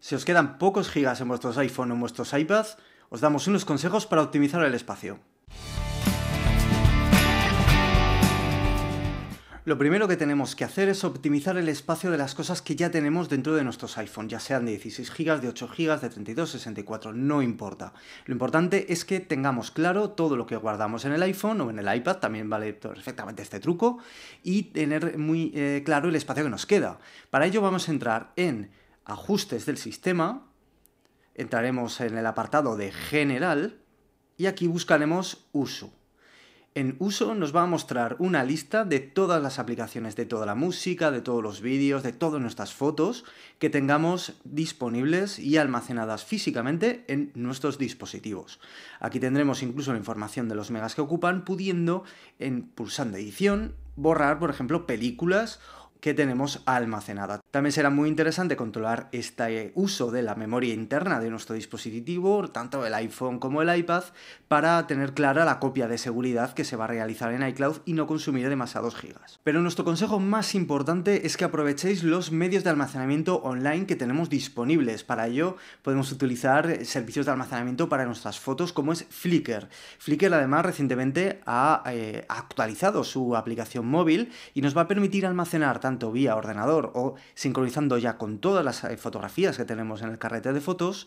Si os quedan pocos gigas en vuestros iPhone o en vuestros iPads, os damos unos consejos para optimizar el espacio. Lo primero que tenemos que hacer es optimizar el espacio de las cosas que ya tenemos dentro de nuestros iPhone, ya sean de 16 gigas, de 8 gigas, de 32, 64, no importa. Lo importante es que tengamos claro todo lo que guardamos en el iPhone o en el iPad, también vale perfectamente este truco, y tener muy eh, claro el espacio que nos queda. Para ello vamos a entrar en ajustes del sistema, entraremos en el apartado de general y aquí buscaremos uso. En uso nos va a mostrar una lista de todas las aplicaciones, de toda la música, de todos los vídeos, de todas nuestras fotos que tengamos disponibles y almacenadas físicamente en nuestros dispositivos. Aquí tendremos incluso la información de los megas que ocupan, pudiendo en pulsando edición borrar, por ejemplo, películas que tenemos almacenadas. También será muy interesante controlar este uso de la memoria interna de nuestro dispositivo, tanto el iPhone como el iPad, para tener clara la copia de seguridad que se va a realizar en iCloud y no consumir demasiados gigas. Pero nuestro consejo más importante es que aprovechéis los medios de almacenamiento online que tenemos disponibles. Para ello podemos utilizar servicios de almacenamiento para nuestras fotos como es Flickr. Flickr además recientemente ha eh, actualizado su aplicación móvil y nos va a permitir almacenar tanto vía ordenador o sincronizando ya con todas las eh, fotografías que tenemos en el carrete de fotos,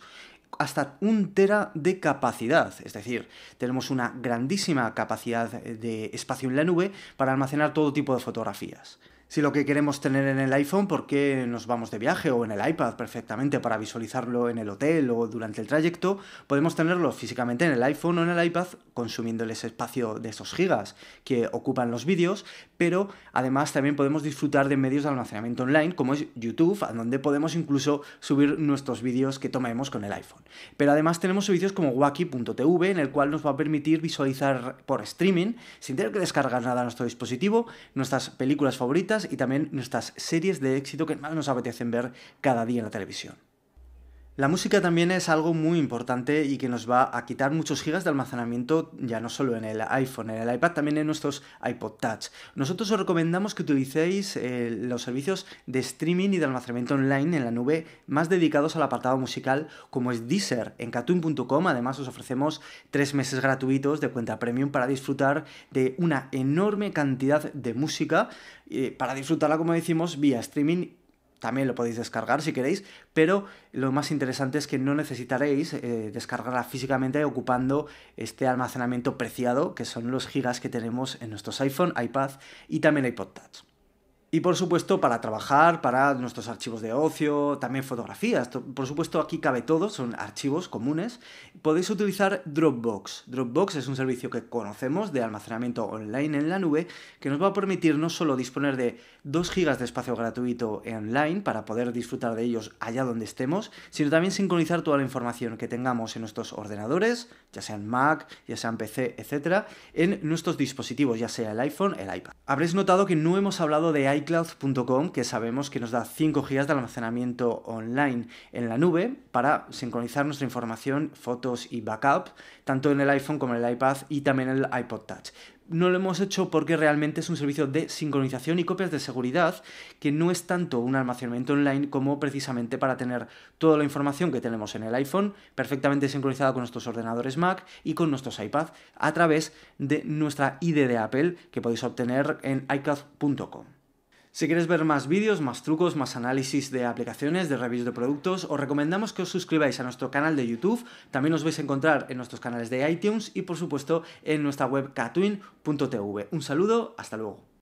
hasta un tera de capacidad, es decir, tenemos una grandísima capacidad eh, de espacio en la nube para almacenar todo tipo de fotografías. Si lo que queremos tener en el iPhone, porque nos vamos de viaje o en el iPad perfectamente para visualizarlo en el hotel o durante el trayecto? Podemos tenerlo físicamente en el iPhone o en el iPad consumiendo ese espacio de esos gigas que ocupan los vídeos, pero además también podemos disfrutar de medios de almacenamiento online como es YouTube, a donde podemos incluso subir nuestros vídeos que tomemos con el iPhone. Pero además tenemos servicios como Waki.tv en el cual nos va a permitir visualizar por streaming, sin tener que descargar nada a nuestro dispositivo, nuestras películas favoritas, y también nuestras series de éxito que más nos apetecen ver cada día en la televisión. La música también es algo muy importante y que nos va a quitar muchos gigas de almacenamiento ya no solo en el iPhone, en el iPad, también en nuestros iPod Touch. Nosotros os recomendamos que utilicéis eh, los servicios de streaming y de almacenamiento online en la nube más dedicados al apartado musical como es Deezer en katun.com. Además os ofrecemos tres meses gratuitos de cuenta premium para disfrutar de una enorme cantidad de música, eh, para disfrutarla como decimos vía streaming también lo podéis descargar si queréis, pero lo más interesante es que no necesitaréis eh, descargarla físicamente ocupando este almacenamiento preciado que son los gigas que tenemos en nuestros iPhone, iPad y también iPod Touch. Y por supuesto, para trabajar, para nuestros archivos de ocio, también fotografías. Por supuesto, aquí cabe todo, son archivos comunes. Podéis utilizar Dropbox. Dropbox es un servicio que conocemos de almacenamiento online en la nube que nos va a permitir no solo disponer de 2 GB de espacio gratuito online para poder disfrutar de ellos allá donde estemos, sino también sincronizar toda la información que tengamos en nuestros ordenadores, ya sean Mac, ya sean PC, etcétera, en nuestros dispositivos, ya sea el iPhone, el iPad. Habréis notado que no hemos hablado de iCloud.com, que sabemos que nos da 5 GB de almacenamiento online en la nube para sincronizar nuestra información, fotos y backup, tanto en el iPhone como en el iPad y también en el iPod Touch no lo hemos hecho porque realmente es un servicio de sincronización y copias de seguridad que no es tanto un almacenamiento online como precisamente para tener toda la información que tenemos en el iPhone perfectamente sincronizada con nuestros ordenadores Mac y con nuestros iPads a través de nuestra ID de Apple que podéis obtener en iCloud.com. Si quieres ver más vídeos, más trucos, más análisis de aplicaciones, de reviews de productos, os recomendamos que os suscribáis a nuestro canal de YouTube, también os vais a encontrar en nuestros canales de iTunes y por supuesto en nuestra web katwin.tv. Un saludo, hasta luego.